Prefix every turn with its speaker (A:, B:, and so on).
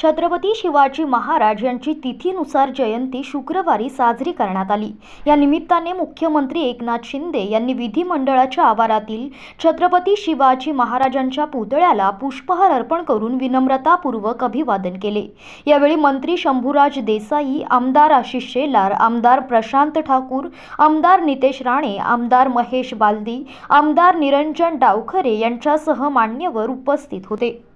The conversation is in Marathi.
A: छत्रपती शिवाजी महाराज यांची तिथीनुसार जयंती शुक्रवारी साजरी करण्यात आली या निमित्ताने मुख्यमंत्री एकनाथ शिंदे यांनी विधिमंडळाच्या आवारातील छत्रपती शिवाजी महाराजांच्या पुतळ्याला पुष्पहार अर्पण करून विनम्रतापूर्वक अभिवादन केले यावेळी मंत्री शंभूराज देसाई आमदार आशिष शेलार आमदार प्रशांत ठाकूर आमदार नितेश राणे आमदार महेश बालदी आमदार निरंजन डावखरे यांच्यासह मान्यवर उपस्थित होते